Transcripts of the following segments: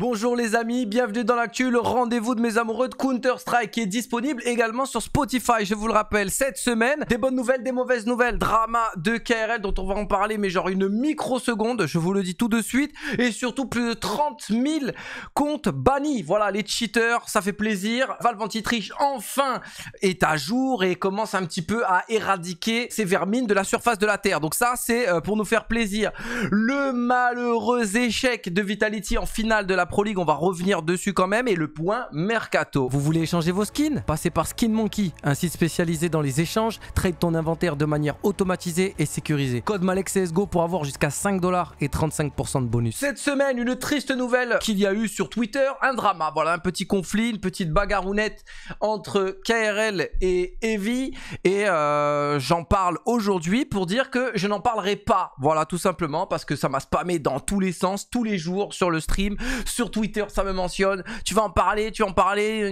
Bonjour les amis, bienvenue dans l'actu, rendez-vous de mes amoureux de Counter-Strike qui est disponible également sur Spotify, je vous le rappelle, cette semaine, des bonnes nouvelles, des mauvaises nouvelles, drama de KRL dont on va en parler mais genre une microseconde, je vous le dis tout de suite, et surtout plus de 30 000 comptes bannis, voilà les cheaters, ça fait plaisir, Valve Antitriche enfin est à jour et commence un petit peu à éradiquer ces vermines de la surface de la Terre, donc ça c'est euh, pour nous faire plaisir. Le malheureux échec de Vitality en finale de la Pro League, on va revenir dessus quand même. Et le point Mercato. Vous voulez échanger vos skins Passez par Skin Monkey, un site spécialisé dans les échanges. Trade ton inventaire de manière automatisée et sécurisée. Code MalexCSGO pour avoir jusqu'à 5 dollars et 35% de bonus. Cette semaine, une triste nouvelle qu'il y a eu sur Twitter, un drama. Voilà, un petit conflit, une petite bagarounette entre KRL et Evi. Et euh, j'en parle aujourd'hui pour dire que je n'en parlerai pas. Voilà, tout simplement parce que ça m'a spammé dans tous les sens, tous les jours, sur le stream, sur Twitter, ça me mentionne, tu vas en parler, tu vas en parler,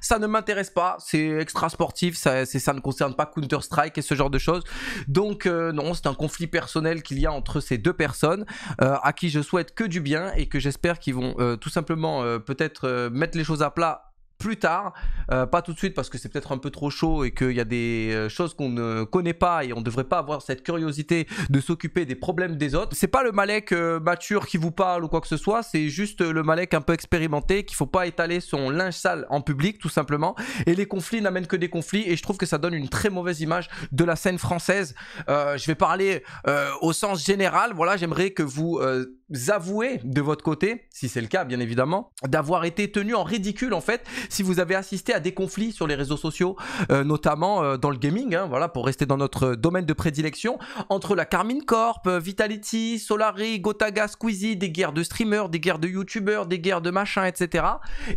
ça ne m'intéresse pas, c'est extra sportif, ça, ne concerne pas Counter-Strike et ce genre de choses. Donc euh, non, c'est un conflit personnel qu'il y a entre ces deux personnes, euh, à qui je souhaite que du bien et que j'espère qu'ils vont euh, tout simplement peut-être mettre les choses à plat plus tard, euh, pas tout de suite parce que c'est peut-être un peu trop chaud et qu'il y a des euh, choses qu'on ne connaît pas et on ne devrait pas avoir cette curiosité de s'occuper des problèmes des autres. C'est pas le Malek euh, mature qui vous parle ou quoi que ce soit, c'est juste le Malek un peu expérimenté qu'il faut pas étaler son linge sale en public tout simplement. Et les conflits n'amènent que des conflits et je trouve que ça donne une très mauvaise image de la scène française. je vais parler au sens général, voilà, j'aimerais que vous avouer de votre côté, si c'est le cas bien évidemment, d'avoir été tenu en ridicule en fait, si vous avez assisté à des conflits sur les réseaux sociaux, euh, notamment euh, dans le gaming, hein, voilà, pour rester dans notre euh, domaine de prédilection, entre la Carmine Corp, Vitality, Solari, Gotaga, Squeezie, des guerres de streamers, des guerres de youtubeurs, des guerres de machins, etc.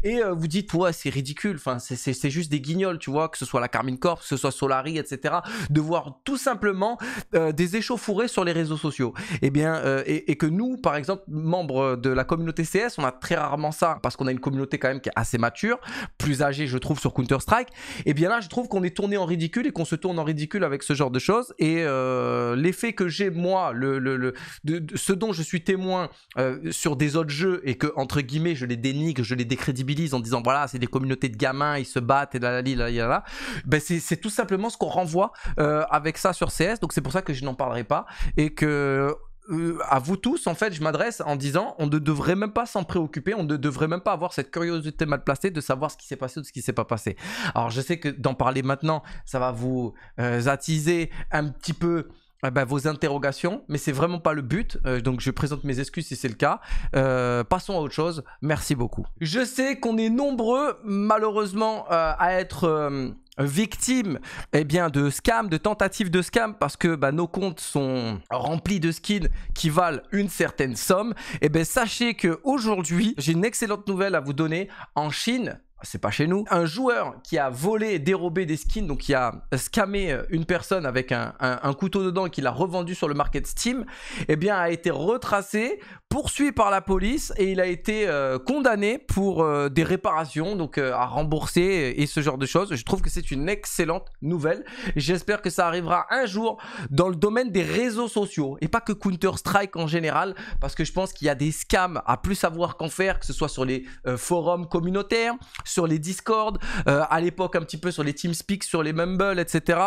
Et vous dites, ouais, c'est ridicule, enfin, c'est juste des guignols, tu vois, que ce soit la Carmine Corp, que ce soit Solari, etc. De voir tout simplement des échauffourées sur les réseaux sociaux. Et eh bien, et, et que nous, par exemple, exemple, membre de la communauté CS, on a très rarement ça, parce qu'on a une communauté quand même qui est assez mature, plus âgée, je trouve, sur Counter-Strike. Et bien là, je trouve qu'on est tourné en ridicule et qu'on se tourne en ridicule avec ce genre de choses. Et euh, l'effet que j'ai, moi, le, le, de, ce dont je suis témoin euh, sur des autres jeux et que, entre guillemets, je les dénigre, je les décrédibilise en disant, voilà, c'est des communautés de gamins, ils se battent, et là, là, là, là, là, ben c'est tout simplement ce qu'on renvoie euh, avec ça sur CS. Donc c'est pour ça que je n'en parlerai pas et que euh, à vous tous, en fait, je m'adresse en disant on ne devrait même pas s'en préoccuper, on ne devrait même pas avoir cette curiosité mal placée de savoir ce qui s'est passé ou ce qui ne s'est pas passé. Alors, je sais que d'en parler maintenant, ça va vous euh, attiser un petit peu ah bah, vos interrogations, mais c'est vraiment pas le but. Euh, donc je présente mes excuses si c'est le cas. Euh, passons à autre chose. Merci beaucoup. Je sais qu'on est nombreux, malheureusement, euh, à être victimes eh bien, de scams de tentatives de scams parce que bah, nos comptes sont remplis de skins qui valent une certaine somme, et eh bien, sachez que aujourd'hui j'ai une excellente nouvelle à vous donner. En Chine, c'est pas chez nous. Un joueur qui a volé, dérobé des skins, donc qui a scamé euh, une personne avec un, un, couteau dedans et qu'il a revendu sur le market Steam, eh bien a été retracé, poursuivi par la police et il a été euh, condamné pour euh, des réparations, donc à rembourser et ce genre de choses. Je trouve que c'est une excellente nouvelle. J'espère que ça arrivera un jour dans le domaine des réseaux sociaux et pas que Counter-Strike en général, parce que je pense qu'il y a des scams à plus savoir qu'en faire, que ce soit sur les forums communautaires, sur les Discord, euh, à l'époque un petit peu sur les TeamSpeak, sur les Mumble, etc.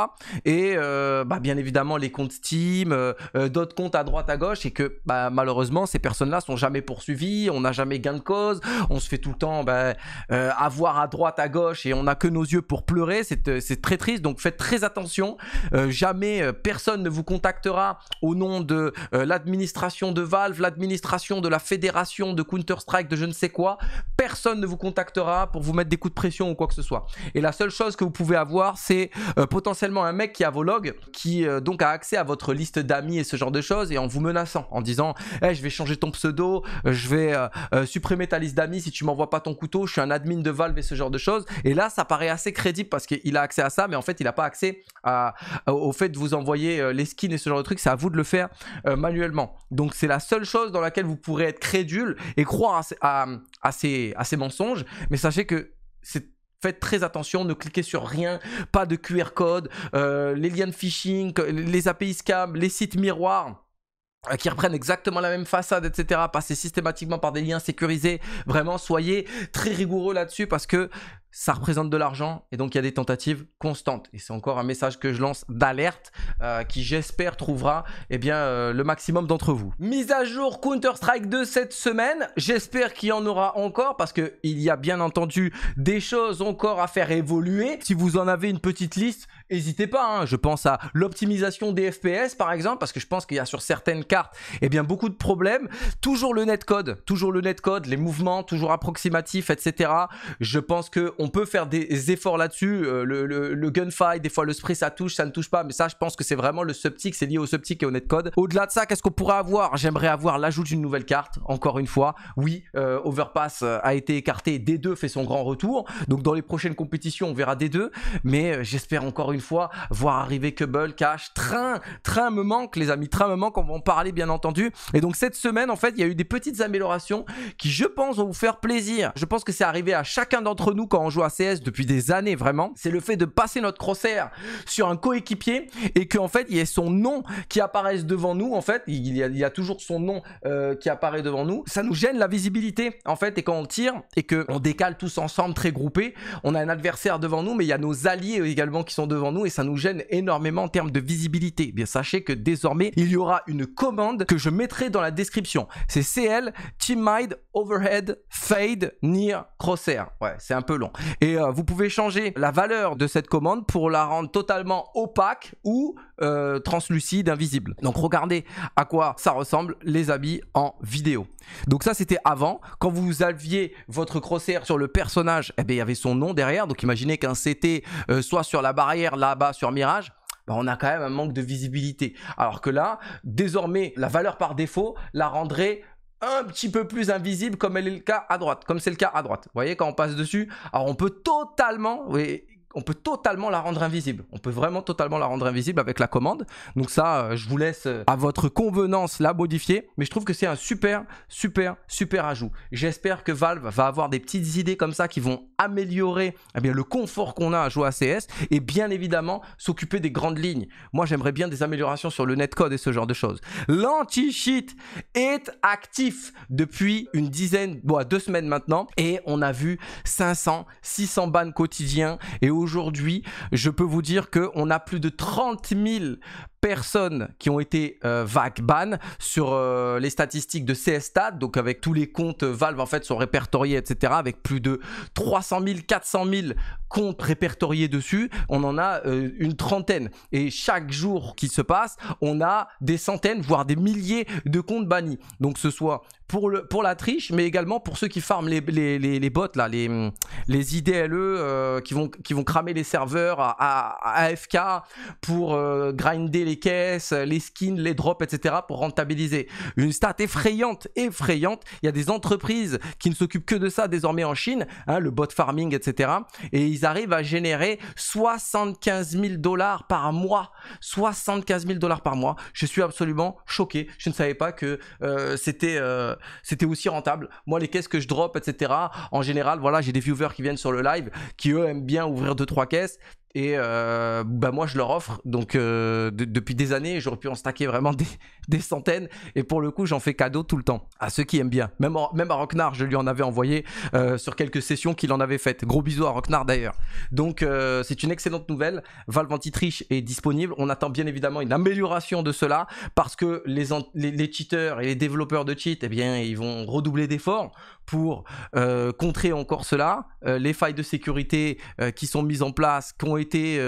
Et euh, bah, bien évidemment les comptes Steam, euh, d'autres comptes à droite à gauche, et que bah, malheureusement ces personnes-là sont jamais poursuivies, on n'a jamais gain de cause, on se fait tout le temps bah, avoir à droite à gauche et on n'a que nos yeux pour pleurer, c'est très triste. Donc faites très attention, jamais personne ne vous contactera au nom de l'administration de Valve, l'administration de la fédération de Counter Strike, de je ne sais quoi. Personne ne vous contactera pour vous mettre des coups de pression ou quoi que ce soit. Et la seule chose que vous pouvez avoir, c'est euh, potentiellement un mec qui a vos logs, qui euh, donc a accès à votre liste d'amis et ce genre de choses, et en vous menaçant, en disant hey, eh, je vais changer ton pseudo, euh, je vais supprimer ta liste d'amis si tu m'envoies pas ton couteau, je suis un admin de Valve et ce genre de choses. Et là, ça paraît assez crédible parce qu'il a accès à ça, mais en fait, il n'a pas accès au fait de vous envoyer les skins et ce genre de trucs. C'est à vous de le faire manuellement. Donc, c'est la seule chose dans laquelle vous pourrez être crédule et croire à, ces, à ces mensonges. Mais sachez que faites très attention, ne cliquez sur rien, pas de QR code, euh, les liens de phishing, les API scam, les sites miroirs euh, qui reprennent exactement la même façade, etc. Passez systématiquement par des liens sécurisés. Vraiment, soyez très rigoureux là-dessus parce que ça représente de l'argent et donc il y a des tentatives constantes. Et c'est encore un message que je lance d'alerte euh, qui j'espère trouvera eh bien, euh, le maximum d'entre vous. Mise à jour Counter-Strike 2 cette semaine, j'espère qu'il y en aura encore parce qu'il y a bien entendu des choses encore à faire évoluer. Si vous en avez une petite liste, n'hésitez pas. Hein. Je pense à l'optimisation des FPS par exemple parce que je pense qu'il y a sur certaines cartes eh bien, beaucoup de problèmes. Toujours le netcode, toujours le netcode, les mouvements toujours approximatifs, etc. Je pense que on peut faire des efforts là-dessus. Euh, le, gunfight, des fois le spray, ça touche, ça ne touche pas. Mais ça, je pense que c'est vraiment le subtique. c'est lié au sceptique et au netcode. Au-delà de ça, qu'est-ce qu'on pourrait avoir J'aimerais avoir l'ajout d'une nouvelle carte, encore une fois. Oui, euh, Overpass euh, a été écarté. D2 fait son grand retour. Donc dans les prochaines compétitions, on verra D2. Mais j'espère encore une fois voir arriver Cubble, Cash, Train. Train me manque, les amis. Train me manque, on va en parler bien entendu. Et donc cette semaine, en fait, il y a eu des petites améliorations qui, je pense, vont vous faire plaisir. Je pense que c'est arrivé à chacun d'entre nous quand on joue à CS depuis des années vraiment, c'est le fait de passer notre crosshair sur un coéquipier et qu'en fait il y ait son nom qui apparaisse devant nous. En fait, il y a, toujours son nom euh, qui apparaît devant nous. Ça nous gêne la visibilité en fait. Et quand on tire et que décale tous ensemble très groupés, on a un adversaire devant nous, mais il y a nos alliés également qui sont devant nous et ça nous gêne énormément en termes de visibilité. Eh bien sachez que désormais il y aura une commande que je mettrai dans la description. C'est CL mind Overhead Fade Near Crosshair. Ouais, c'est un peu long. Et euh, vous pouvez changer la valeur de cette commande pour la rendre totalement opaque ou euh, translucide, invisible. Donc regardez à quoi ça ressemble les habits en vidéo. Donc ça c'était avant. Quand vous aviez votre crosshair sur le personnage, eh ben, il y avait son nom derrière. Donc imaginez qu'un CT euh, soit sur la barrière là-bas sur Mirage. Ben, on a quand même un manque de visibilité. Alors que là, désormais, la valeur par défaut la rendrait un petit peu plus invisible comme elle est le cas à droite, comme c'est le cas à droite. Vous voyez, quand on passe dessus, alors on peut totalement, oui on peut totalement la rendre invisible. On peut vraiment totalement la rendre invisible avec la commande. Donc ça, euh, je vous laisse euh, à votre convenance la modifier. Mais je trouve que c'est un super, super, super ajout. J'espère que Valve va avoir des petites idées comme ça qui vont améliorer eh bien, le confort qu'on a à jouer à CS et bien évidemment s'occuper des grandes lignes. Moi, j'aimerais bien des améliorations sur le netcode et ce genre de choses. L'anti-cheat est actif depuis une dizaine, bon, deux semaines maintenant et on a vu 500, 600 bans quotidiens et aujourd'hui, je peux vous dire qu'on a plus de 30 000 personnes qui ont été euh, vague ban sur euh, les statistiques de CSTAT, donc avec tous les comptes euh, Valve en fait sont répertoriés, etc. Avec plus de 300 000, 400 000 comptes répertoriés dessus, on en a une trentaine. Et chaque jour qui se passe, on a des centaines, voire des milliers de comptes bannis. Donc ce soit pour, le, pour la triche, mais également pour ceux qui farment les, les, les, bots, les, les IDLE qui, vont, qui vont cramer les serveurs à AFK pour grinder les caisses, les skins, les drops, etc. pour rentabiliser. Une stat effrayante, effrayante. Il y a des entreprises qui ne s'occupent que de ça désormais en Chine, hein, le bot farming, etc. Et ils arrivent à générer 75 000 dollars par mois. 75 000 dollars par mois. Je suis absolument choqué. Je ne savais pas que euh, c'était euh, c'était aussi rentable. Moi, les caisses que je drop, etc. En général, voilà, j'ai des viewers qui viennent sur le live, qui eux aiment bien ouvrir deux trois caisses. Et euh, bah, moi je leur offre, donc euh, depuis des années, j'aurais pu en stacker vraiment des, centaines. Et pour le coup, j'en fais cadeau tout le temps à ceux qui aiment bien. Même, même à Rocknar, je lui en avais envoyé euh, sur quelques sessions qu'il en avait faites. Gros bisous à Rocknar d'ailleurs. Donc c'est une excellente nouvelle. Valve Antitriche est disponible. On attend bien évidemment une amélioration de cela parce que les, les, cheaters et les développeurs de cheat, eh bien, ils vont redoubler d'efforts pour euh, contrer encore cela. Euh, les failles de sécurité euh, qui sont mises en place, qui ont été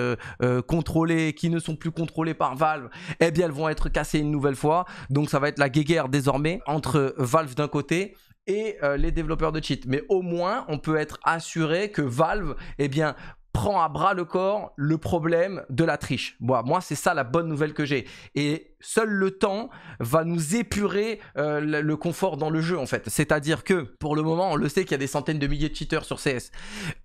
contrôlées, qui ne sont plus contrôlées par Valve, eh bien elles vont être cassées une nouvelle fois. Donc ça va être la guéguerre désormais entre Valve d'un côté et les développeurs de cheat. Mais au moins, on peut être assuré que Valve, eh bien, prend à bras le corps le problème de la triche. moi, c'est ça la bonne nouvelle que j'ai. Et seul le temps va nous épurer euh, le confort dans le jeu en fait. C'est-à-dire que pour le moment, on le sait qu'il y a des centaines de milliers de cheaters sur CS.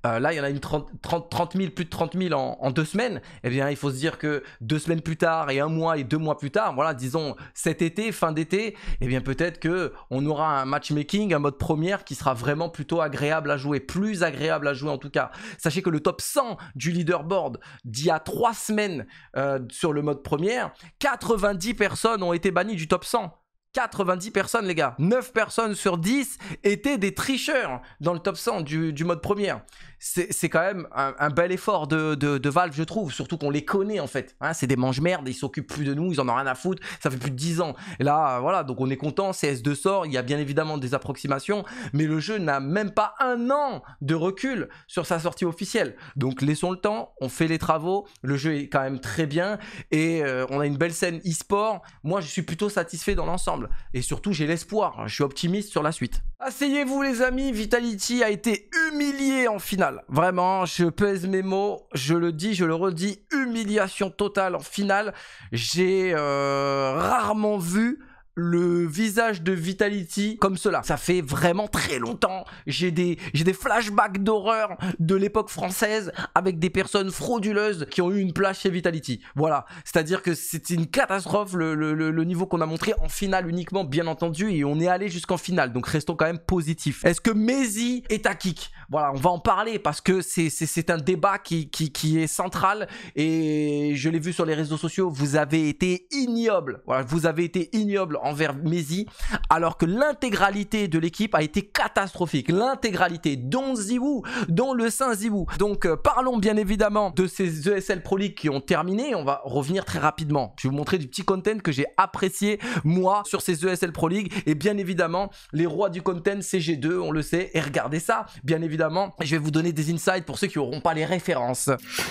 Euh, là, il y en a une 30, 30, 000, plus de 30 000 en, deux semaines. Eh bien, il faut se dire que deux semaines plus tard et un mois et deux mois plus tard, voilà, disons cet été, fin d'été, eh bien peut-être que on aura un matchmaking, un mode première qui sera vraiment plutôt agréable à jouer, plus agréable à jouer en tout cas. Sachez que le top 100 du leaderboard d'il y a trois semaines euh, sur le mode première, 90 10 personnes ont été bannies du top 100. 90 personnes, les gars. 9 personnes sur 10 étaient des tricheurs dans le top 100 du, mode première. C'est quand même un, bel effort de, Valve, je trouve. Surtout qu'on les connaît, en fait. Hein, c'est des mange-merdes, ils s'occupent plus de nous, ils en ont rien à foutre. Ça fait plus de 10 ans. Et là, voilà, donc on est content. CS2 sort, il y a bien évidemment des approximations, mais le jeu n'a même pas un an de recul sur sa sortie officielle. Donc laissons le temps, on fait les travaux. Le jeu est quand même très bien et euh, on a une belle scène e-sport. Moi, je suis plutôt satisfait dans l'ensemble. Et surtout, j'ai l'espoir, je suis optimiste sur la suite. Asseyez-vous les amis, Vitality a été humilié en finale. Vraiment, je pèse mes mots, je le dis, je le redis, humiliation totale en finale. J'ai euh, rarement vu le visage de Vitality comme cela. Ça fait vraiment très longtemps. J'ai des, des flashbacks d'horreur de l'époque française avec des personnes frauduleuses qui ont eu une place chez Vitality. Voilà. C'est-à-dire que c'est une catastrophe le, niveau qu'on a montré en finale uniquement, bien entendu, et on est allé jusqu'en finale. Donc restons quand même positifs. Est-ce que Maisy est à kick Voilà, on va en parler parce que c'est un débat qui, qui, qui est central et je l'ai vu sur les réseaux sociaux. Vous avez été ignoble. Voilà, vous avez été ignoble envers Messi, alors que l'intégralité de l'équipe a été catastrophique. L'intégralité, dont Ziwoo, dont le Saint Ziwoo. Donc euh, parlons bien évidemment de ces ESL Pro League qui ont terminé. On va revenir très rapidement. Je vais vous montrer du petit content que j'ai apprécié moi sur ces ESL Pro League. Et bien évidemment, les rois du content, CG2, on le sait. Et regardez ça, bien évidemment. Je vais vous donner des insights pour ceux qui n'auront pas les références.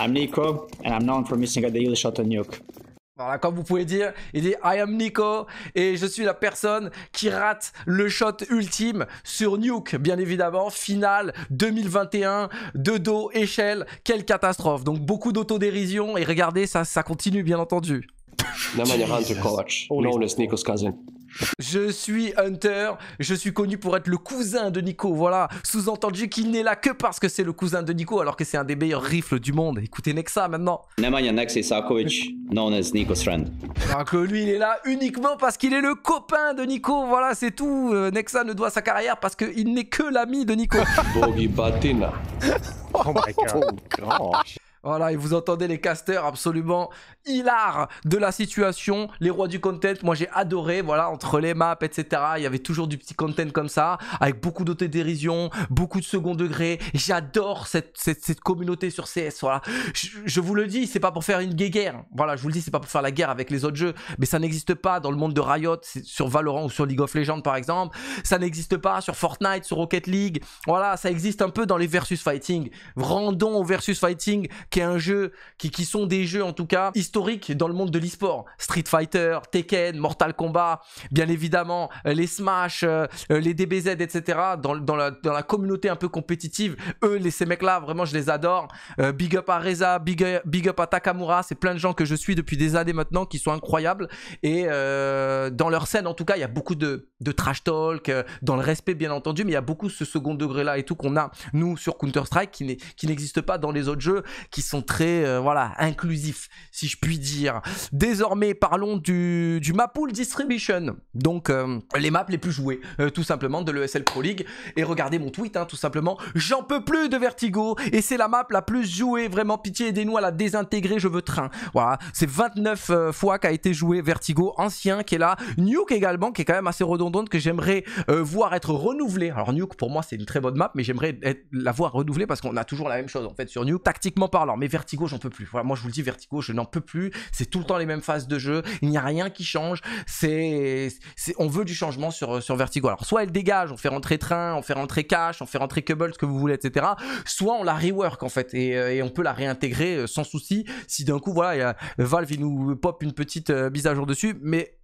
Nico comme vous pouvez dire, il dit I am Nico et je suis la personne qui rate le shot ultime sur Nuke, bien évidemment. Finale 2021, de dos, échelle, quelle catastrophe. Donc beaucoup d'autodérision et regardez, ça, ça continue bien entendu. Je suis Hunter, je suis connu pour être le cousin de Nico, voilà. Sous-entendu qu'il n'est là que parce que c'est le cousin de Nico, alors que c'est un des meilleurs rifles du monde. Écoutez Nexa maintenant. Nemanja Nexi Sakovic, known as Nico's friend Alors que lui, il est là uniquement parce qu'il est le copain de Nico, voilà, c'est tout. Euh, Nexa ne doit sa carrière parce qu'il n'est que l'ami de Nico. Batina. oh my god. Oh, voilà, et vous entendez les casters absolument hilar de la situation, les rois du content. Moi, j'ai adoré, voilà, entre les maps, etc. Il y avait toujours du petit content comme ça, avec beaucoup d'autodérision, beaucoup de second degré. J'adore cette, communauté sur CS, voilà. Je, vous le dis, c'est pas pour faire une guéguerre. Voilà, je vous le dis, c'est pas pour faire la guerre avec les autres jeux, mais ça n'existe pas dans le monde de Riot, sur Valorant ou sur League of Legends, par exemple. Ça n'existe pas sur Fortnite, sur Rocket League. Voilà, ça existe un peu dans les versus fighting. Rendons au versus fighting qui est un jeu, qui, qui sont des jeux en tout cas historiques dans le monde de l'e-sport. Street Fighter, Tekken, Mortal Kombat, bien évidemment, euh, les Smash, euh, euh, les DBZ, etc. Dans, dans, la, dans la communauté un peu compétitive, eux, les, ces mecs-là, vraiment, je les adore. big up à Reza, big, up à Takamura, c'est plein de gens que je suis depuis des années maintenant qui sont incroyables. Et dans leur scène, en tout cas, il y a beaucoup de, de trash talk, dans le respect, bien entendu, mais il y a beaucoup ce second degré-là et tout qu'on a, nous, sur Counter-Strike, qui n'existe pas dans les autres jeux, qui sont très euh, voilà inclusifs, si je puis dire. Désormais, parlons du, du pool Distribution, donc euh, les maps les plus jouées, euh, tout simplement, de l'ESL Pro League. Et regardez mon tweet, hein, tout simplement, j'en peux plus de Vertigo, et c'est la map la plus jouée, vraiment, pitié, aidez-nous à la désintégrer, je veux train. Voilà, c'est 29 fois qu'a été joué Vertigo, ancien, qui est là, Nuke également, qui est quand même assez redondante, que j'aimerais voir être renouvelée. Alors Nuke, pour moi, c'est une très bonne map, mais j'aimerais la voir renouvelée, parce qu'on a toujours la même chose, en fait, sur Nuke, tactiquement parlant mais Vertigo, j'en peux plus. Voilà, moi je vous le dis, Vertigo, je n'en peux plus. C'est tout le temps les mêmes phases de jeu. Il n'y a rien qui change. C'est, on veut du changement sur, sur Vertigo. Alors soit elle dégage, on fait rentrer Train, on fait rentrer Cash, on fait rentrer Cubble, ce que vous voulez, etc. Soit on la rework en fait et, euh, on peut la réintégrer euh, sans souci si d'un coup voilà, y a Valve il nous pop une petite euh, mise à jour dessus. Mais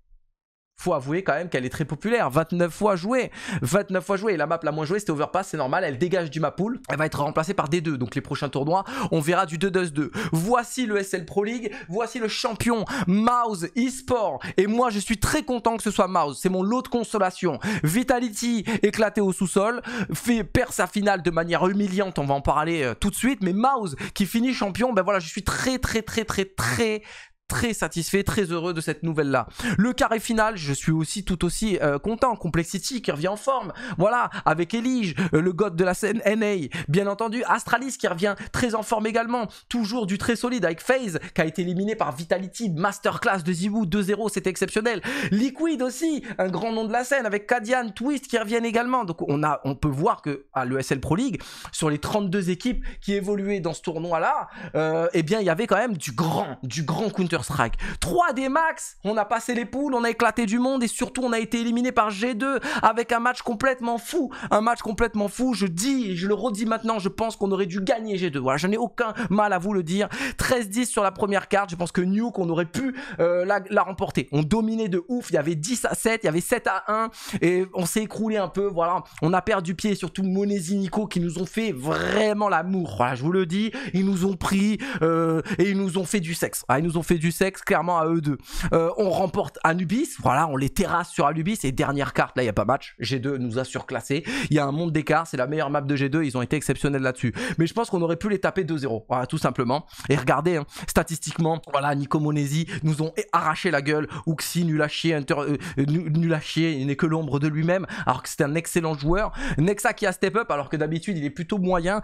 faut avouer quand même qu'elle est très populaire. 29 fois jouée. 29 fois jouée. Et la map la moins jouée, c'était Overpass, c'est normal. Elle dégage du map pool. Elle va être remplacée par D2. Donc les prochains tournois, on verra du 2-2-2. Voici le SL Pro League. Voici le champion Mouse eSport. Et moi, je suis très content que ce soit Mouse. C'est mon lot de consolation. Vitality éclaté au sous-sol. Fait perd sa finale de manière humiliante. On va en parler euh, tout de suite. Mais Mouse qui finit champion, ben voilà, je suis très, très, très, très, très, très satisfait, très heureux de cette nouvelle-là. Le carré final, je suis aussi tout aussi euh, content. Complexity qui revient en forme, voilà, avec Elige, euh, le god de la scène NA, bien entendu. Astralis qui revient très en forme également, toujours du très solide avec FaZe qui a été éliminé par Vitality, masterclass de ZywOo 2-0, c'était exceptionnel. Liquid aussi, un grand nom de la scène avec Kadian, Twist qui reviennent également. Donc on, a, on peut voir que à l'ESL Pro League, sur les 32 équipes qui évoluaient dans ce tournoi-là, euh, eh bien il y avait quand même du grand, du grand counter strike 3D max, on a passé les poules, on a éclaté du monde et surtout on a été éliminé par G2 avec un match complètement fou. Un match complètement fou, je dis je le redis maintenant, je pense qu'on aurait dû gagner G2. Voilà, je n'ai aucun mal à vous le dire. 13-10 sur la première carte, je pense que Nuke, on aurait pu euh, la, remporter. On dominait de ouf, il y avait 10 à 7, il y avait 7 à 1 et on s'est écroulé un peu, voilà. On a perdu pied surtout Monesi Nico qui nous ont fait vraiment l'amour. Voilà, je vous le dis, ils nous ont pris euh, et ils nous ont fait du sexe. Ah, ils nous ont fait du sexe clairement à eux deux. Euh, on remporte Anubis, voilà, on les terrasse sur Anubis et dernière carte, là il n'y a pas match, G2 nous a surclassé, il y a un monde d'écart, c'est la meilleure map de G2, ils ont été exceptionnels là-dessus. Mais je pense qu'on aurait pu les taper 2-0, voilà, tout simplement. Et regardez, hein, statistiquement, voilà, Nico Monesi nous ont arraché la gueule, Ouxi, nul à chier, euh, euh, nul à chier, il n'est que l'ombre de lui-même, alors que c'est un excellent joueur. Nexa qui a step up, alors que d'habitude il est plutôt moyen,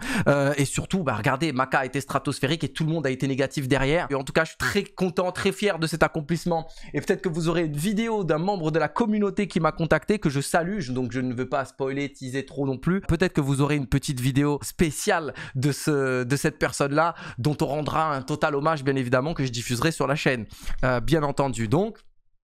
et surtout, bah, regardez, Maka a été stratosphérique et tout le monde a été négatif derrière. en tout cas, je suis très content très fier de cet accomplissement. Et peut-être que vous aurez une vidéo d'un membre de la communauté qui m'a contacté, que je salue, donc je ne veux pas spoiler, teaser trop non plus. Peut-être que vous aurez une petite vidéo spéciale de, ce, de cette personne-là, dont on rendra un total hommage, bien évidemment, que je diffuserai sur la chaîne. Euh, bien entendu, donc...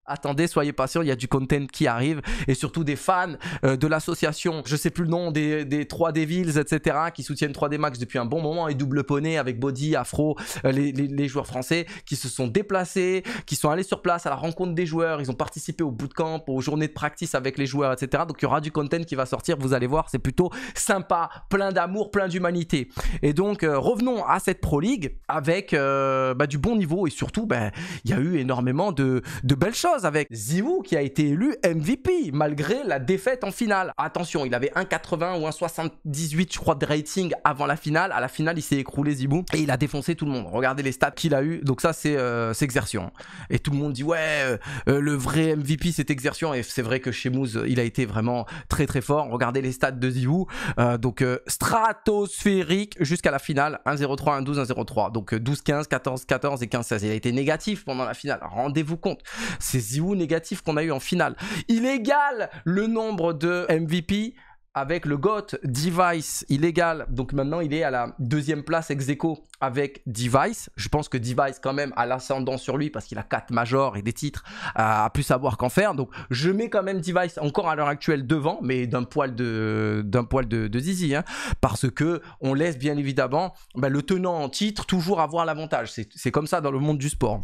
Attendez, soyez patients. il y a du content qui arrive et surtout des fans euh, de l'association, je sais plus le nom, des, 3D Villes, etc., qui soutiennent 3D Max depuis un bon moment et Double Poney avec Body, Afro, euh, les, joueurs français qui se sont déplacés, qui sont allés sur place à la rencontre des joueurs, ils ont participé au bootcamp, aux journées de practice avec les joueurs, etc. Donc il y aura du content qui va sortir, vous allez voir, c'est plutôt sympa, plein d'amour, plein d'humanité. Et donc euh, revenons à cette Pro League avec bah, du bon niveau et surtout, bah, il y a eu énormément de, de belles choses avec Ziwu qui a été élu MVP malgré la défaite en finale. Attention, il avait 1,80 ou 1,78 je crois de rating avant la finale. À la finale, il s'est écroulé Zibou et il a défoncé tout le monde. Regardez les stats qu'il a eu. Donc ça, c'est euh, Exertion. Et tout le monde dit ouais, euh, euh, le vrai MVP c'est Exertion. Et c'est vrai que chez Mouz, il a été vraiment très très fort. Regardez les stats de Ziwu. Euh, donc stratosphérique jusqu'à la finale 1,03, 1,12, 1,03. 12 1 Donc 12-15, 14-14 et 15-16. Il a été négatif pendant la finale. Rendez-vous compte. C'est des négatif qu'on a eu en finale. Il égale le nombre de MVP avec le GOT Device il égale Donc maintenant, il est à la deuxième place ex aequo avec Device. Je pense que Device, quand même, a l'ascendant sur lui parce qu'il a quatre majors et des titres à plus savoir qu'en faire. Donc je mets quand même Device encore à l'heure actuelle devant, mais d'un poil de, d'un poil de, zizi. Hein. parce que on laisse bien évidemment ben, le tenant en titre toujours avoir l'avantage. C'est, c'est comme ça dans le monde du sport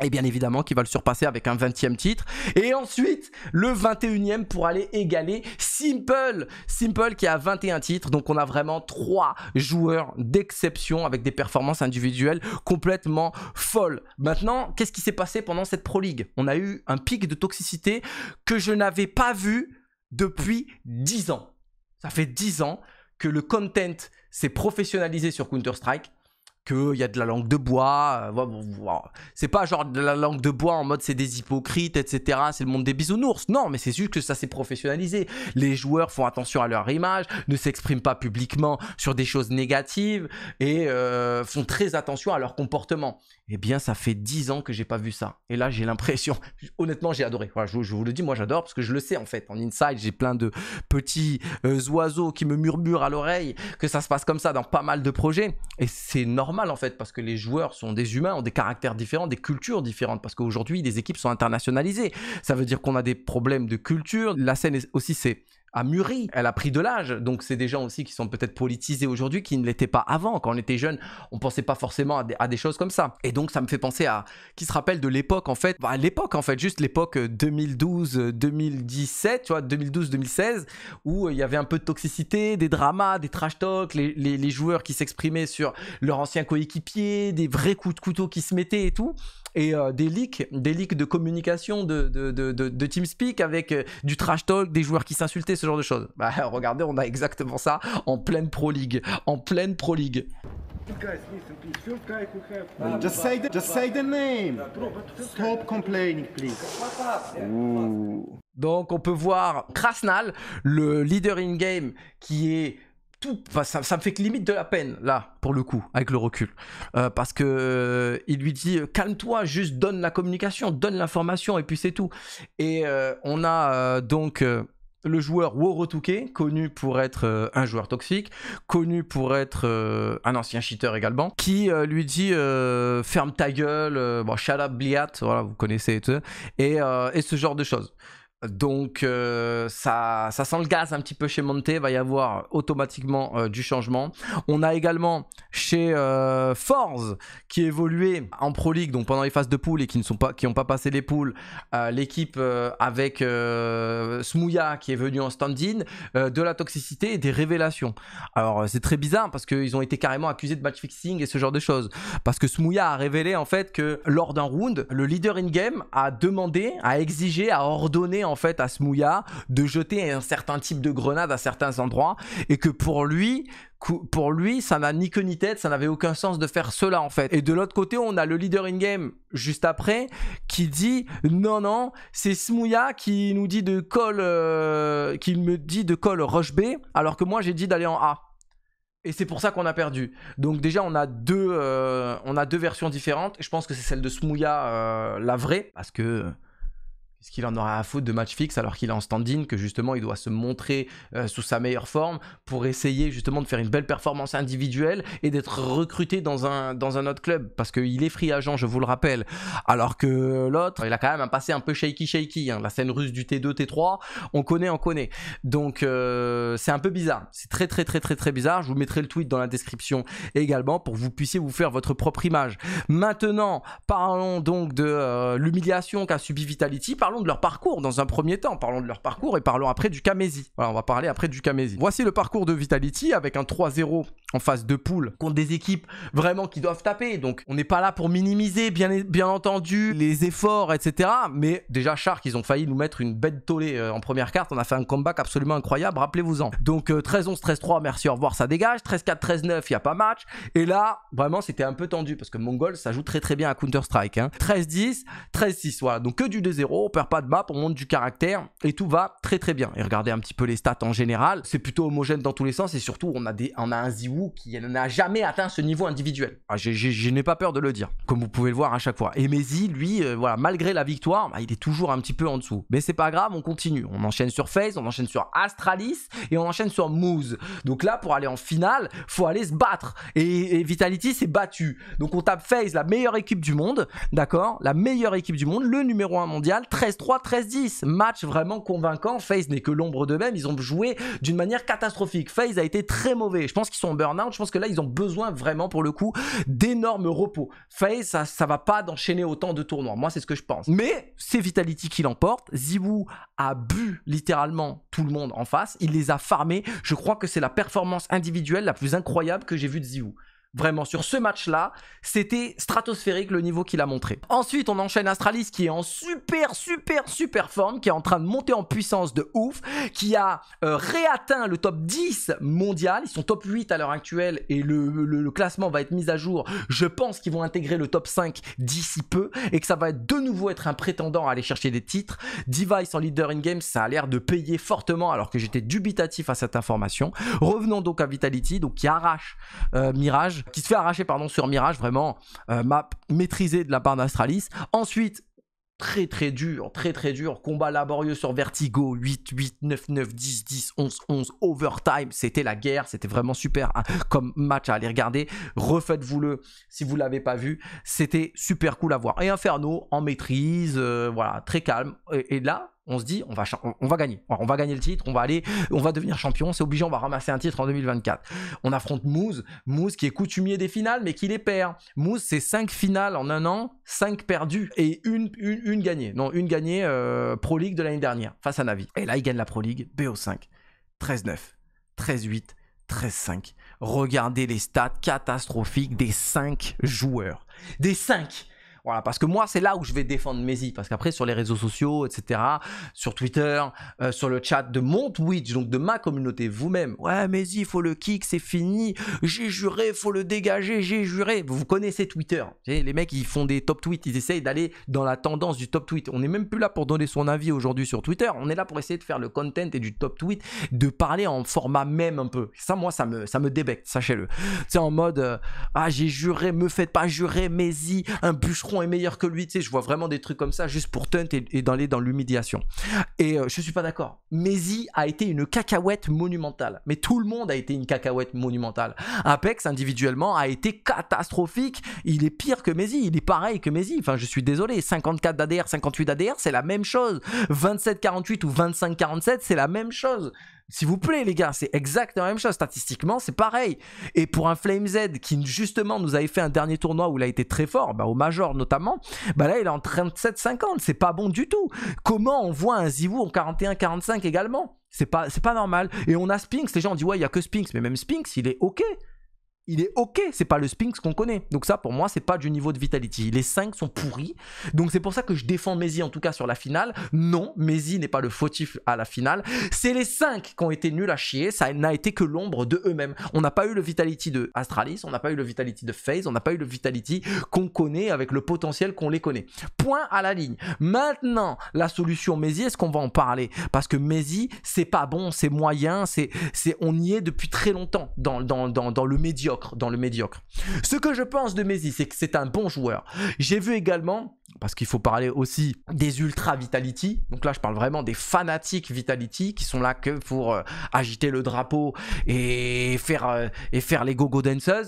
et bien évidemment qui va le surpasser avec un 20e titre. Et ensuite, le 21e pour aller égaler Simple. Simple qui a 21 titres. Donc on a vraiment trois joueurs d'exception avec des performances individuelles complètement folles. Maintenant, qu'est-ce qui s'est passé pendant cette Pro League On a eu un pic de toxicité que je n'avais pas vu depuis 10 ans. Ça fait 10 ans que le content s'est professionnalisé sur Counter-Strike qu'il y a de la langue de bois. Euh, c'est pas genre de la langue de bois en mode c'est des hypocrites, etc. C'est le monde des bisounours. Non, mais c'est juste que ça s'est professionnalisé. Les joueurs font attention à leur image, ne s'expriment pas publiquement sur des choses négatives et euh, font très attention à leur comportement. Eh bien, ça fait dix ans que j'ai pas vu ça. Et là, j'ai l'impression, honnêtement, j'ai adoré. je, vous le dis, moi j'adore parce que je le sais en fait. En inside, j'ai plein de petits euh, oiseaux qui me murmurent à l'oreille que ça se passe comme ça dans pas mal de projets. Et c'est normal normal en fait, parce que les joueurs sont des humains, ont des caractères différents, des cultures différentes, parce qu'aujourd'hui, les équipes sont internationalisées. Ça veut dire qu'on a des problèmes de culture. La scène aussi, c'est a mûri, elle a pris de l'âge. Donc c'est des gens aussi qui sont peut-être politisés aujourd'hui qui ne l'étaient pas avant. Quand on était jeune, on pensait pas forcément à des, choses comme ça. Et donc ça me fait penser à qui se rappelle de l'époque en fait, bah, l'époque en fait, juste l'époque 2012-2017, euh, euh, tu vois, 2012-2016 où euh, il y avait un peu de toxicité, des dramas, des trash talk, les, les joueurs qui s'exprimaient sur leur ancien coéquipier, des vrais coups de couteau qui se mettaient et tout et euh, des leaks, des leaks de communication de, de, de, de, TeamSpeak avec euh, du trash talk, des joueurs qui s'insultaient, ce genre de choses. Bah, regardez, on a exactement ça en pleine Pro League, en pleine Pro League. Donc on peut voir Krasnal, le leader in game, qui est tout, ça, ça, me fait que limite de la peine là pour le coup avec le recul euh, parce que euh, il lui dit euh, calme-toi juste donne la communication donne l'information et puis c'est tout et on a donc le joueur Woro connu pour être un joueur toxique, connu pour être un ancien cheater également, qui lui dit ferme ta gueule, bon, shut bliat, voilà, vous connaissez, et, et, et ce genre de choses. Donc euh, ça, sent le gaz un petit peu chez Monte, va y avoir automatiquement euh, du changement. On a également chez euh, Forze Force qui évoluait en Pro League, donc pendant les phases de poules et qui pas, n'ont pas passé les poules, l'équipe avec Smouya qui est venu en stand-in, de la toxicité et des révélations. Alors c'est très bizarre parce qu'ils ont été carrément accusés de match fixing et ce genre de choses. Parce que Smouya a révélé en fait que lors d'un round, le leader in-game a demandé, a exigé, a ordonné en fait à Smouya de jeter un certain type de grenade à certains endroits et que pour lui pour lui, ça n'a ni queue ni tête, ça n'avait aucun sens de faire cela en fait. Et de l'autre côté, on a le leader in game juste après qui dit non non, c'est Smouya qui nous dit de call, euh, qui me dit de call rush B, alors que moi j'ai dit d'aller en A. Et c'est pour ça qu'on a perdu. Donc déjà on a deux, euh, on a deux versions différentes. Je pense que c'est celle de Smouya euh, la vraie parce que est-ce qu'il en aura à foutre de match fixe alors qu'il est en stand-in, que justement il doit se montrer euh, sous sa meilleure forme pour essayer justement de faire une belle performance individuelle et d'être recruté dans un, dans un autre club, parce qu'il est free agent, je vous le rappelle, alors que l'autre, il a quand même un passé un peu shaky shaky, hein. la scène russe du T2, T3, on connaît, on connaît. Donc euh, c'est un peu bizarre, c'est très très très très très bizarre, je vous mettrai le tweet dans la description également pour que vous puissiez vous faire votre propre image. Maintenant, parlons donc de euh, l'humiliation qu'a subi Vitality, de leur parcours dans un premier temps, parlons de leur parcours et parlons après du Kamezi. Voilà, on va parler après du Kamezi. Voici le parcours de Vitality avec un 3-0 en phase de poule contre des équipes vraiment qui doivent taper. Donc on n'est pas là pour minimiser bien, bien entendu les efforts, etc. Mais déjà Shark, ils ont failli nous mettre une bête tollée euh, en première carte. On a fait un comeback absolument incroyable, rappelez-vous-en. Donc 13-11, euh, 13-3, merci, au revoir, ça dégage. 13-4, 13-9, il n'y a pas match. Et là, vraiment, c'était un peu tendu parce que Mongol, ça joue très très bien à Counter-Strike. Hein. 13-10, 13-6, voilà. Donc que du 2-0, pas de map, pour monde du caractère et tout va très très bien. Et regardez un petit peu les stats en général, c'est plutôt homogène dans tous les sens et surtout on a, des, on a un Ziwu qui n'a jamais atteint ce niveau individuel. Ah, je n'ai pas peur de le dire, comme vous pouvez le voir à chaque fois. Et Mezi, lui, euh, voilà, malgré la victoire, bah, il est toujours un petit peu en dessous. Mais c'est pas grave, on continue. On enchaîne sur FaZe, on enchaîne sur Astralis et on enchaîne sur Moose. Donc là, pour aller en finale, faut aller se battre. Et, Vitality s'est battu. Donc on tape FaZe, la meilleure équipe du monde, d'accord La meilleure équipe du monde, le numéro 1 mondial, 13 3 13-10. Match vraiment convaincant. FaZe n'est que l'ombre d'eux-mêmes. Ils ont joué d'une manière catastrophique. FaZe a été très mauvais. Je pense qu'ils sont en burn-out. Je pense que là, ils ont besoin vraiment, pour le coup, d'énormes repos. FaZe, ça, ça va pas d'enchaîner autant de tournois. Moi, c'est ce que je pense. Mais c'est Vitality qui l'emporte. Zibou a bu littéralement tout le monde en face. Il les a farmés. Je crois que c'est la performance individuelle la plus incroyable que j'ai vue de Ziwu. Vraiment, sur ce match-là, c'était stratosphérique le niveau qu'il a montré. Ensuite, on enchaîne Astralis qui est en super, super, super forme, qui est en train de monter en puissance de ouf, qui a euh, réatteint le top 10 mondial. Ils sont top 8 à l'heure actuelle et le, classement va être mis à jour. Je pense qu'ils vont intégrer le top 5 d'ici peu et que ça va de nouveau être un prétendant à aller chercher des titres. Device en leader in-game, ça a l'air de payer fortement alors que j'étais dubitatif à cette information. Revenons donc à Vitality, donc qui arrache euh, Mirage qui se fait arracher pardon sur Mirage, vraiment euh, map maîtrisée de la part d'Astralis. Ensuite, très très dur, très très dur, combat laborieux sur Vertigo, 8, 8, 9, 9, 10, 10, 11, 11, overtime, c'était la guerre, c'était vraiment super hein, comme match à aller regarder, refaites-vous-le si vous l'avez pas vu, c'était super cool à voir. Et Inferno en maîtrise, euh, voilà, très calme, et là, on se dit on va, on, va gagner. On va gagner le titre, on va aller, on va devenir champion, c'est obligé, on va ramasser un titre en 2024. On affronte Moose. Moose qui est coutumier des finales mais qui les perd. Mouz c'est 5 finales en un an, 5 perdues et une, une, gagnée. Non, une gagnée euh, Pro League de l'année dernière face à Navi. Et là il gagne la Pro League, BO5, 13-9, 13-8, 13-5. Regardez les stats catastrophiques des 5 joueurs. Des 5 voilà, parce que moi, c'est là où je vais défendre Maisy. Parce qu'après, sur les réseaux sociaux, etc., sur Twitter, euh, sur le chat de mon Twitch, donc de ma communauté, vous-même, ouais, Maisy, il faut le kick, c'est fini. J'ai juré, il faut le dégager, j'ai juré. Vous connaissez Twitter. les mecs, ils font des top tweets. Ils essayent d'aller dans la tendance du top tweet. On n'est même plus là pour donner son avis aujourd'hui sur Twitter. On est là pour essayer de faire le content et du top tweet, de parler en format même un peu. Ça, moi, ça me, ça me débecte, sachez-le. C'est en mode, euh, ah, j'ai juré, me faites pas jurer, Maisy. un bûcheron est meilleur que lui, tu sais, je vois vraiment des trucs comme ça juste pour tenter et, d'aller dans l'humiliation. Et euh, je suis pas d'accord. Maisy a été une cacahuète monumentale. Mais tout le monde a été une cacahuète monumentale. Apex, individuellement, a été catastrophique. Il est pire que Maisy Il est pareil que Maisy Enfin, je suis désolé. 54 d'ADR, 58 d'ADR, c'est la même chose. 27-48 ou 25-47, c'est la même chose. S'il vous plaît, les gars, c'est exactement la même chose. Statistiquement, c'est pareil. Et pour un Flame Z qui, justement, nous avait fait un dernier tournoi où il a été très fort, bah, au Major notamment, bah là, il est en 37-50. C'est pas bon du tout. Comment on voit un Zivou en 41-45 également c'est pas, pas normal. Et on a Spinks. Les gens disent, ouais, il y a que Spinks. Mais même Spinks, il est OK il est ok, c'est pas le sphinx qu'on connaît. Donc ça pour moi c'est pas du niveau de Vitality. Les 5 sont pourris. Donc c'est pour ça que je défends Messi en tout cas sur la finale. Non, Messi n'est pas le fautif à la finale. C'est les 5 qui ont été nuls à chier, ça n'a été que l'ombre de eux-mêmes. On n'a pas eu le Vitality de Astralis, on n'a pas eu le Vitality de FaZe, on n'a pas eu le Vitality qu'on connaît avec le potentiel qu'on les connaît. Point à la ligne. Maintenant, la solution Messi, est-ce qu'on va en parler Parce que Maisy c'est pas bon, c'est moyen, c'est on y est depuis très longtemps dans dans, dans le médium dans le médiocre. Ce que je pense de Messi, c'est que c'est un bon joueur. J'ai vu également, parce qu'il faut parler aussi des ultra Vitality, donc là je parle vraiment des fanatiques Vitality qui sont là que pour euh, agiter le drapeau et faire, euh, et faire les gogo dancers.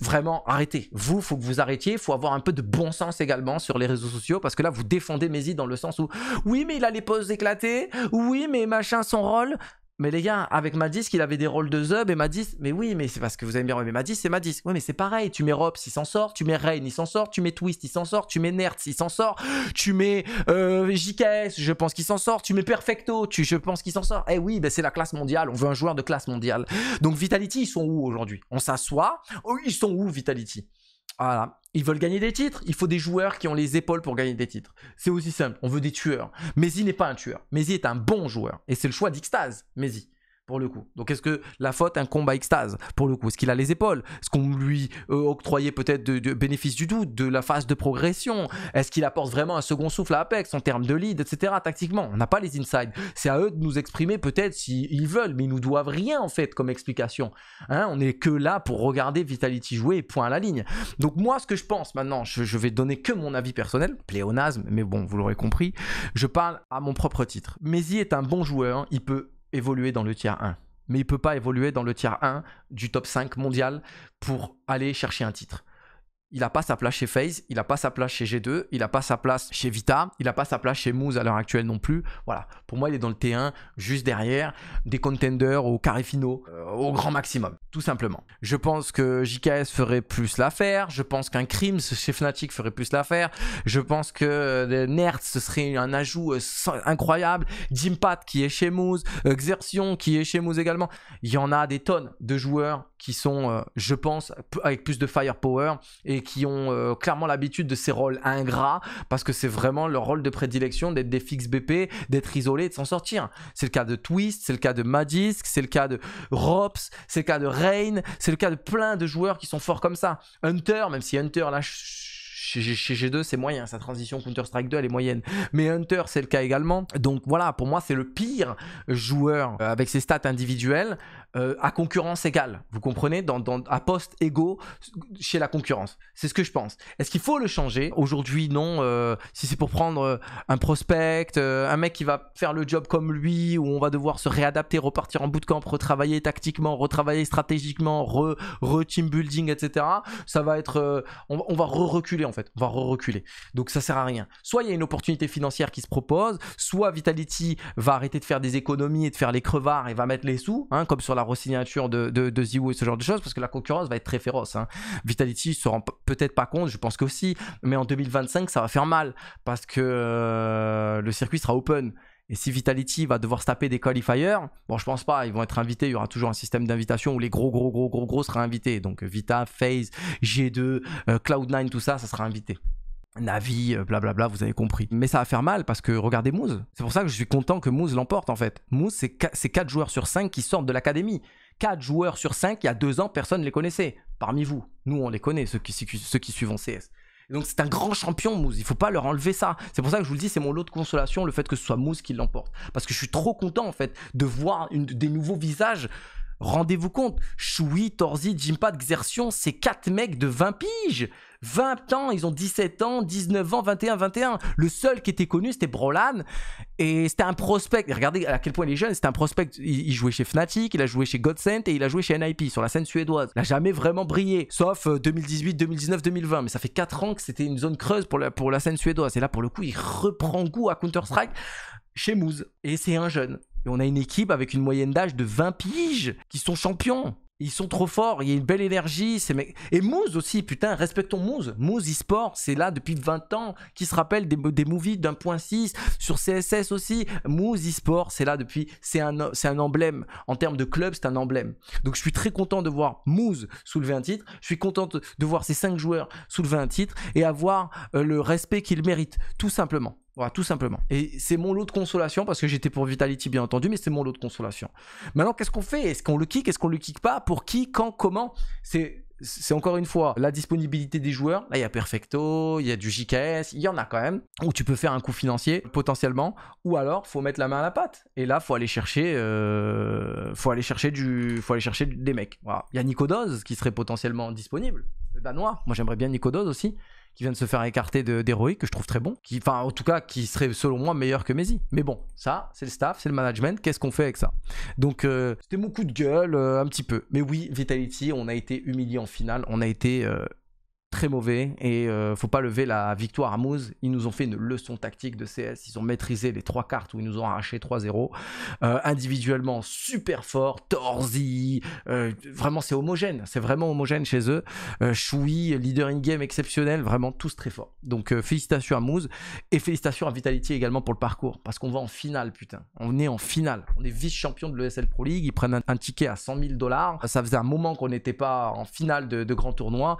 Vraiment, arrêtez. Vous, faut que vous arrêtiez. Faut avoir un peu de bon sens également sur les réseaux sociaux parce que là vous défendez Messi dans le sens où oui, mais il a les poses éclatées, oui, mais machin, son rôle. Mais les gars, avec Madis, il avait des rôles de Zub et Madis, mais oui, mais c'est parce que vous avez bien mais Madis, c'est Madis. Oui, mais c'est pareil, tu mets Robs, il s'en sort, tu mets Rain, il s'en sort, tu mets Twist, il s'en sort, tu mets Nerds, il s'en sort, tu mets euh, JKS, je pense qu'il s'en sort, tu mets Perfecto, tu, je pense qu'il s'en sort. Eh oui, ben, c'est la classe mondiale, on veut un joueur de classe mondiale. Donc Vitality, ils sont où aujourd'hui On s'assoit, oh, ils sont où Vitality voilà. Ils veulent gagner des titres. Il faut des joueurs qui ont les épaules pour gagner des titres. C'est aussi simple. On veut des tueurs. Messi n'est pas un tueur. Messi est un bon joueur. Et c'est le choix d'Ixtase, Maisy pour le coup. Donc est-ce que la faute un combat Extase pour le coup Est-ce qu'il a les épaules Est-ce qu'on lui euh, octroyait peut-être de, de, bénéfice du doute, de la phase de progression Est-ce qu'il apporte vraiment un second souffle à Apex en termes de lead, etc. Tactiquement, on n'a pas les insides. C'est à eux de nous exprimer peut-être s'ils veulent, mais ils nous doivent rien en fait comme explication. Hein, on n'est que là pour regarder Vitality jouer point à la ligne. Donc moi ce que je pense maintenant, je, je vais donner que mon avis personnel, pléonasme, mais bon vous l'aurez compris, je parle à mon propre titre. Messi est un bon joueur, il peut évoluer dans le tiers 1. Mais il ne peut pas évoluer dans le tiers 1 du top 5 mondial pour aller chercher un titre il n'a pas sa place chez FaZe, il n'a pas sa place chez G2, il n'a pas sa place chez Vita, il n'a pas sa place chez Moose à l'heure actuelle non plus. Voilà, pour moi, il est dans le T1, juste derrière, des contenders au carré euh, au grand maximum, tout simplement. Je pense que JKS ferait plus l'affaire, je pense qu'un Crims chez Fnatic ferait plus l'affaire, je pense que euh, Nerd, ce serait un ajout euh, incroyable, Jimpat qui est chez Moose, Exertion qui est chez Moose également. Il y en a des tonnes de joueurs qui sont, je pense, avec plus de firepower et et qui ont euh, clairement l'habitude de ces rôles ingrats parce que c'est vraiment leur rôle de prédilection d'être des fixes BP, d'être isolé, de s'en sortir. C'est le cas de Twist, c'est le cas de Madisk, c'est le cas de Rops, c'est le cas de Rain, c'est le cas de plein de joueurs qui sont forts comme ça. Hunter, même si Hunter là chez, G2 c'est moyen, sa transition Counter-Strike 2 elle est moyenne. Mais Hunter c'est le cas également. Donc voilà, pour moi c'est le pire joueur euh, avec ses stats individuelles euh, à concurrence égale. Vous comprenez dans, À poste égaux chez la concurrence. C'est ce que je pense. Est-ce qu'il faut le changer Aujourd'hui, non. Euh, si c'est pour prendre euh, un prospect, un mec qui va faire le job comme lui, où on va devoir se réadapter, repartir en bootcamp, retravailler tactiquement, retravailler stratégiquement, re-team building, etc. Ça va être. on, va re-reculer en fait. On va re-reculer. Donc ça sert à rien. Soit il y a une opportunité financière qui se propose, soit Vitality va arrêter de faire des économies et de faire les crevards et va mettre les sous, hein, comme sur la resignature de, de, de et ce genre de choses, parce que la concurrence va être très féroce. Hein. Vitality se rend peut-être pas compte, je pense que mais en 2025, ça va faire mal, parce que euh, le circuit sera open. Et si Vitality va devoir se taper des qualifiers, bon, je pense pas, ils vont être invités. Il y aura toujours un système d'invitation où les gros, gros, gros, gros, gros seront invités. Donc Vita, Phase, G2, euh, Cloud9, tout ça, ça sera invité. Navi, blablabla, euh, vous avez compris. Mais ça va faire mal parce que regardez Moose. C'est pour ça que je suis content que Moose l'emporte en fait. Moose, c'est 4 joueurs sur 5 qui sortent de l'académie. 4 joueurs sur 5, il y a 2 ans, personne ne les connaissait. Parmi vous, nous on les connaît, ceux qui, ceux qui suivent CS. Donc c'est un grand champion Moose. il faut pas leur enlever ça. C'est pour ça que je vous le dis, c'est mon lot de consolation le fait que ce soit Moose qui l'emporte parce que je suis trop content en fait de voir des nouveaux visages Rendez-vous compte, Choui, Torzi, Jimpa, Xertion, c'est 4 mecs de 20 piges 20 ans, ils ont 17 ans, 19 ans, 21, 21. Le seul qui était connu, c'était Brolan. Et c'était un prospect. regardez à quel point il est jeune. C'était un prospect. Il, jouait chez Fnatic, il a joué chez Godsent et il a joué chez NIP sur la scène suédoise. Il n'a jamais vraiment brillé, sauf 2018, 2019, 2020. Mais ça fait 4 ans que c'était une zone creuse pour la, pour la scène suédoise. Et là, pour le coup, il reprend goût à Counter-Strike chez Moose Et c'est un jeune. Et on a une équipe avec une moyenne d'âge de 20 piges qui sont champions. Ils sont trop forts, il y a une belle énergie. Et Mouz aussi, putain, respectons Moose Mouz e c'est là depuis 20 ans, qui se rappelle des, des movies d'1.6, sur CSS aussi. Moose e c'est là depuis, c'est un, emblème. En termes de club, c'est un emblème. Donc je suis très content de voir Moose soulever un titre. Je suis content de voir ces 5 joueurs soulever un titre et avoir euh, le respect qu'ils méritent, tout simplement. Voilà, tout simplement. Et c'est mon lot de consolation parce que j'étais pour Vitality bien entendu, mais c'est mon lot de consolation. Maintenant, qu'est-ce qu'on fait Est-ce qu'on le kick Est-ce qu'on le kick pas Pour qui Quand Comment C'est c'est encore une fois la disponibilité des joueurs. Là, il y a Perfecto, il y a du JKS, il y en a quand même où tu peux faire un coup financier potentiellement, ou alors faut mettre la main à la pâte. Et là, faut aller chercher, euh, faut aller chercher du, faut aller chercher des mecs. Voilà. Il y a Nicodoz qui serait potentiellement disponible, le danois. Moi, j'aimerais bien nicodose aussi qui vient de se faire écarter d'héroïques que je trouve très bon, qui, enfin en tout cas qui serait selon moi meilleur que Maisy. Mais bon, ça, c'est le staff, c'est le management, qu'est-ce qu'on fait avec ça Donc euh, c'était mon coup de gueule euh, un petit peu. Mais oui, Vitality, on a été humilié en finale, on a été euh, très mauvais et euh, faut pas lever la victoire à Moose. Ils nous ont fait une leçon tactique de CS. Ils ont maîtrisé les trois cartes où ils nous ont arraché 3-0. Euh, individuellement, super fort, Torzy, euh, vraiment, c'est homogène. C'est vraiment homogène chez eux. Choui, leader in-game exceptionnel. Vraiment, tous très forts. Donc, félicitations à Moose et félicitations à Vitality également pour le parcours parce qu'on va en finale, putain. On est en finale. On est vice-champion de l'ESL Pro League. Ils prennent un, ticket à 100 000 dollars. Ça faisait un moment qu'on n'était pas en finale de grand tournoi.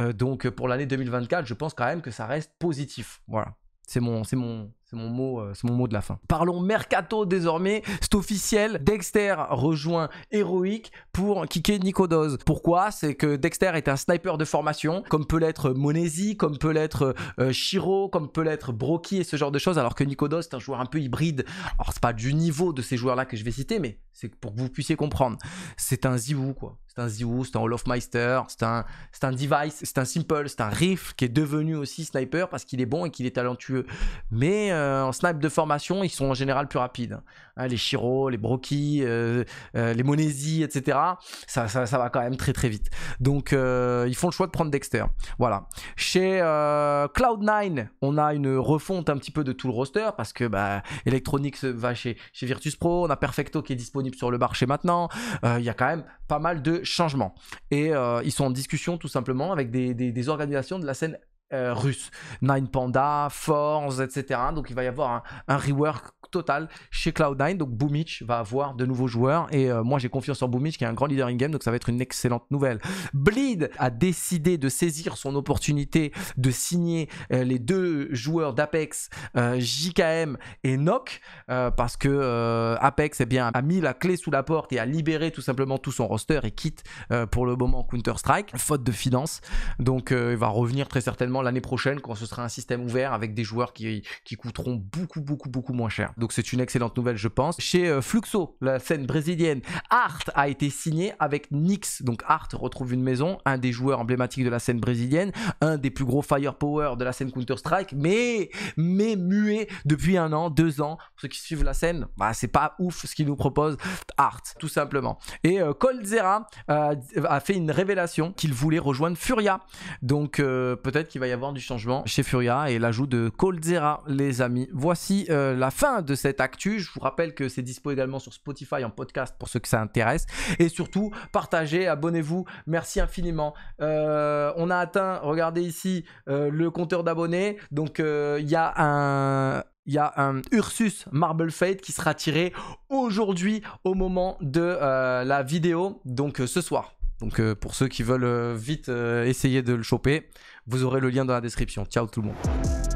Euh, donc pour l'année 2024, je pense quand même que ça reste positif. Voilà, c'est mon, c'est mon, c'est mon, mot, euh, c'est mon mot de la fin. Parlons mercato désormais. C'est officiel. Dexter rejoint Heroic pour kicker Nicodos. Pourquoi C'est que Dexter est un sniper de formation, comme peut l'être Monesi, comme peut l'être euh, Shiro, comme peut l'être Broky et ce genre de choses. Alors que Nicodos est un joueur un peu hybride. Alors c'est pas du niveau de ces joueurs-là que je vais citer, mais c'est pour que vous puissiez comprendre. C'est un Ziwu quoi. C'est un Ziwu, c'est un Meister, c'est un, c'est un Device, c'est un Simple, c'est un Riff qui est devenu aussi sniper parce qu'il est bon et qu'il est talentueux. Mais euh, euh, en snipe de formation, ils sont en général plus rapides. Hein, les Chiro, les Broki, euh, euh, les Monesi, etc. Ça, va quand même très très vite. Donc ils font le choix de prendre Dexter. Voilà. Chez Cloud9, on a une refonte un petit peu de tout le roster parce que bah, Electronics va chez, chez Virtus Pro, on a Perfecto qui est disponible sur le marché maintenant. Il y a quand même pas mal de changements. Et ils sont en discussion tout simplement avec des organisations de la scène euh, russe Nine Panda, Force, etc. Donc il va y avoir un, rework total chez Cloud9. Donc Boomich va avoir de nouveaux joueurs. Et euh, moi j'ai confiance en Boomich qui est un grand leader in-game. Donc ça va être une excellente nouvelle. Bleed a décidé de saisir son opportunité de signer euh, les deux joueurs d'Apex, JKM et Nock. parce que Apex eh bien, a mis la clé sous la porte et a libéré tout simplement tout son roster et quitte pour le moment Counter-Strike, faute de finances. Donc il va revenir très certainement l'année prochaine quand ce sera un système ouvert avec des joueurs qui, coûteront beaucoup, beaucoup, beaucoup moins cher. Donc c'est une excellente nouvelle, je pense. Chez euh, Fluxo, la scène brésilienne, Art a été signé avec Nix. Donc Art retrouve une maison, un des joueurs emblématiques de la scène brésilienne, un des plus gros firepower de la scène Counter-Strike, mais, mais muet depuis un an, deux ans. Pour ceux qui suivent la scène, bah, c'est pas ouf ce qu'il nous propose Art, tout simplement. Et euh, Coldzera euh, a fait une révélation qu'il voulait rejoindre Furia. Donc peut-être qu'il va y avoir du changement chez Furia et l'ajout de Coldzera, les amis. Voici euh, la fin de cette actu. Je vous rappelle que c'est dispo également sur Spotify en podcast pour ceux que ça intéresse. Et surtout, partagez, abonnez-vous. Merci infiniment. Euh, on a atteint, regardez ici, euh, le compteur d'abonnés. Donc, il y a un il y a un Ursus Marble Fate qui sera tiré aujourd'hui au moment de la vidéo, donc ce soir. Donc euh, pour ceux qui veulent euh, vite euh, essayer de le choper, vous aurez le lien dans la description. Ciao tout le monde.